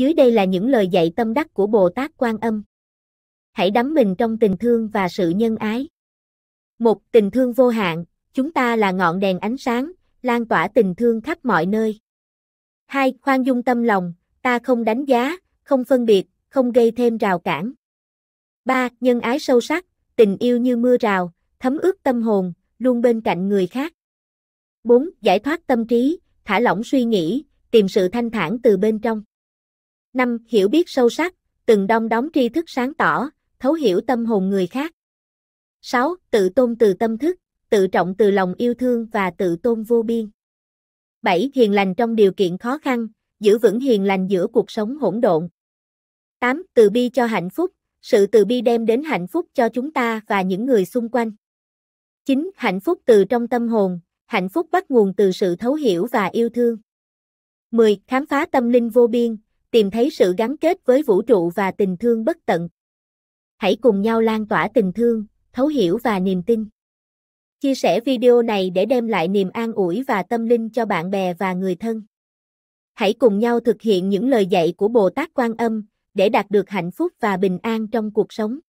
Dưới đây là những lời dạy tâm đắc của Bồ Tát Quan Âm. Hãy đắm mình trong tình thương và sự nhân ái. Một tình thương vô hạn, chúng ta là ngọn đèn ánh sáng, lan tỏa tình thương khắp mọi nơi. Hai, khoan dung tâm lòng, ta không đánh giá, không phân biệt, không gây thêm rào cản. Ba, nhân ái sâu sắc, tình yêu như mưa rào, thấm ướt tâm hồn, luôn bên cạnh người khác. Bốn Giải thoát tâm trí, thả lỏng suy nghĩ, tìm sự thanh thản từ bên trong. 5. Hiểu biết sâu sắc, từng đong đóng tri thức sáng tỏ, thấu hiểu tâm hồn người khác. 6. Tự tôn từ tâm thức, tự trọng từ lòng yêu thương và tự tôn vô biên. 7. Hiền lành trong điều kiện khó khăn, giữ vững hiền lành giữa cuộc sống hỗn độn. 8. Từ bi cho hạnh phúc, sự từ bi đem đến hạnh phúc cho chúng ta và những người xung quanh. 9. Hạnh phúc từ trong tâm hồn, hạnh phúc bắt nguồn từ sự thấu hiểu và yêu thương. 10. Khám phá tâm linh vô biên, tìm thấy sự gắn kết với vũ trụ và tình thương bất tận. Hãy cùng nhau lan tỏa tình thương, thấu hiểu và niềm tin. Chia sẻ video này để đem lại niềm an ủi và tâm linh cho bạn bè và người thân. Hãy cùng nhau thực hiện những lời dạy của Bồ Tát Quan Âm để đạt được hạnh phúc và bình an trong cuộc sống.